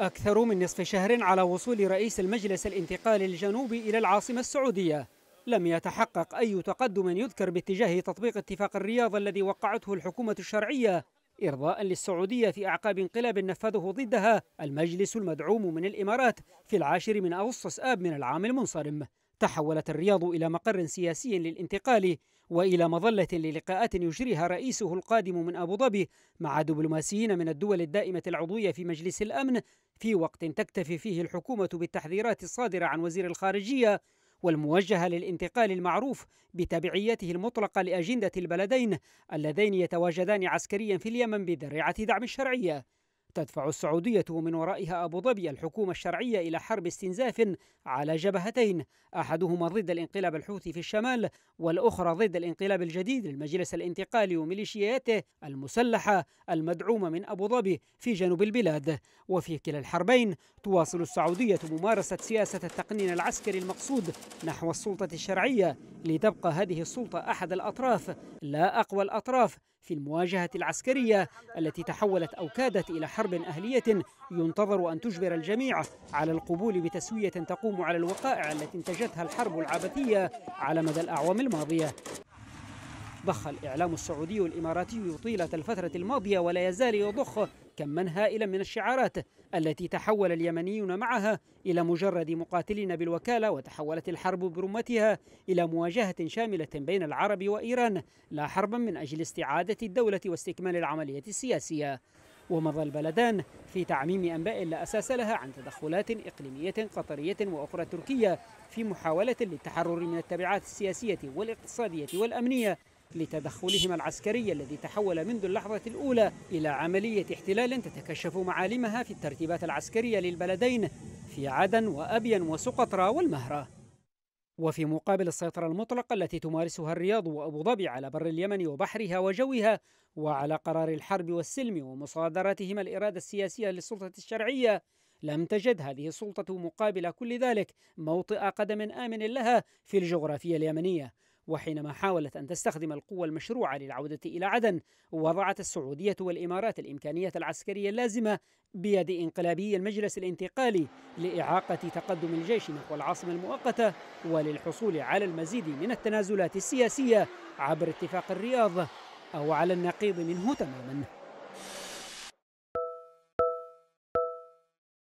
أكثر من نصف شهر على وصول رئيس المجلس الانتقالي الجنوبي إلى العاصمة السعودية لم يتحقق أي تقدم يذكر باتجاه تطبيق اتفاق الرياض الذي وقعته الحكومة الشرعية إرضاء للسعودية في أعقاب انقلاب نفذه ضدها المجلس المدعوم من الإمارات في العاشر من أغسطس آب من العام المنصرم تحولت الرياض إلى مقر سياسي للانتقال وإلى مظلة للقاءات يجريها رئيسه القادم من أبو ظبي مع دبلوماسيين من الدول الدائمة العضوية في مجلس الأمن في وقت تكتفي فيه الحكومة بالتحذيرات الصادرة عن وزير الخارجية والموجهة للانتقال المعروف بتبعيته المطلقة لأجندة البلدين اللذين يتواجدان عسكريا في اليمن بذريعة دعم الشرعية تدفع السعودية ومن ورائها أبو ظبي الحكومة الشرعية إلى حرب استنزاف على جبهتين أحدهما ضد الانقلاب الحوثي في الشمال والأخرى ضد الانقلاب الجديد للمجلس الانتقالي وميليشياته المسلحة المدعومة من أبو ظبي في جنوب البلاد وفي كلا الحربين تواصل السعودية ممارسة سياسة التقنين العسكري المقصود نحو السلطة الشرعية لتبقى هذه السلطة أحد الأطراف لا أقوى الأطراف في المواجهة العسكرية التي تحولت أو كادت إلى حرب أهلية ينتظر أن تجبر الجميع على القبول بتسوية تقوم على الوقائع التي انتجتها الحرب العبثية على مدى الأعوام الماضية ضخ الإعلام السعودي الإماراتي طيلة الفترة الماضية ولا يزال يضخ كما هائلا من الشعارات التي تحول اليمنيون معها إلى مجرد مقاتلين بالوكالة وتحولت الحرب برمتها إلى مواجهة شاملة بين العرب وإيران لا حربا من أجل استعادة الدولة واستكمال العملية السياسية ومضى البلدان في تعميم أنباء لا أساس لها عن تدخلات إقليمية قطرية وأخرى تركية في محاولة للتحرر من التبعات السياسية والاقتصادية والأمنية لتدخلهما العسكري الذي تحول منذ اللحظة الأولى إلى عملية احتلال تتكشف معالمها في الترتيبات العسكرية للبلدين في عدن وأبين وسقطرى والمهرة وفي مقابل السيطرة المطلقة التي تمارسها الرياض وأبو ظبي على بر اليمن وبحرها وجوها وعلى قرار الحرب والسلم ومصادرتهما الإرادة السياسية للسلطة الشرعية لم تجد هذه السلطة مقابل كل ذلك موطئ قدم آمن لها في الجغرافية اليمنية وحينما حاولت أن تستخدم القوة المشروعة للعودة إلى عدن وضعت السعودية والإمارات الإمكانية العسكرية اللازمة بيد انقلابي المجلس الانتقالي لإعاقة تقدم الجيش نحو العاصمة المؤقتة وللحصول على المزيد من التنازلات السياسية عبر اتفاق الرياض أو على النقيض منه تماماً